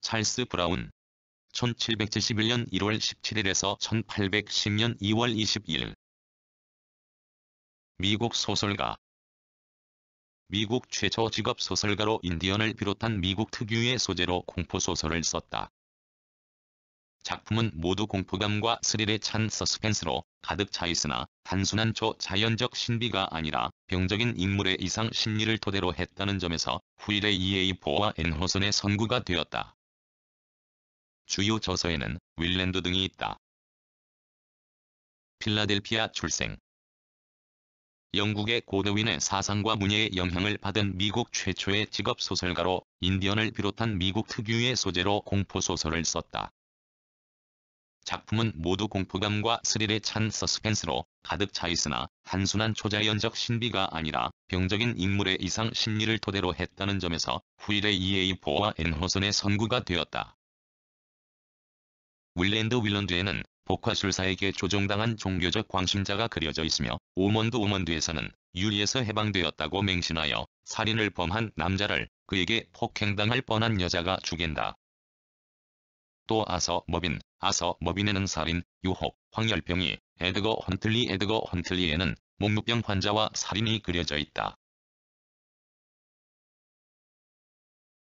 찰스 브라운 1771년 1월 17일에서 1810년 2월 22일 미국 소설가 미국 최초 직업 소설가로 인디언을 비롯한 미국 특유의 소재로 공포소설을 썼다. 작품은 모두 공포감과 스릴에 찬 서스펜스로 가득 차 있으나 단순한 초자연적 신비가 아니라 병적인 인물의 이상 심리를 토대로 했다는 점에서 후일의 e a 보와앤호선의 선구가 되었다. 주요 저서에는 윌랜드 등이 있다. 필라델피아 출생 영국의 고드윈의 사상과 문예의 영향을 받은 미국 최초의 직업소설가로 인디언을 비롯한 미국 특유의 소재로 공포소설을 썼다. 작품은 모두 공포감과 스릴에 찬 서스펜스로 가득 차 있으나 단순한 초자연적 신비가 아니라 병적인 인물의 이상 심리를 토대로 했다는 점에서 후일의 EA4와 N호선의 선구가 되었다. 윌랜드 윌런드에는 복화술사에게 조종당한 종교적 광신자가 그려져 있으며 오먼드 오먼드에서는 유리에서 해방되었다고 맹신하여 살인을 범한 남자를 그에게 폭행당할 뻔한 여자가 죽인다. 또 아서 머빈, 아서 머빈에는 살인, 유혹, 황열병이, 에드거 헌틀리 에드거 헌틀리에는 목루병 환자와 살인이 그려져 있다.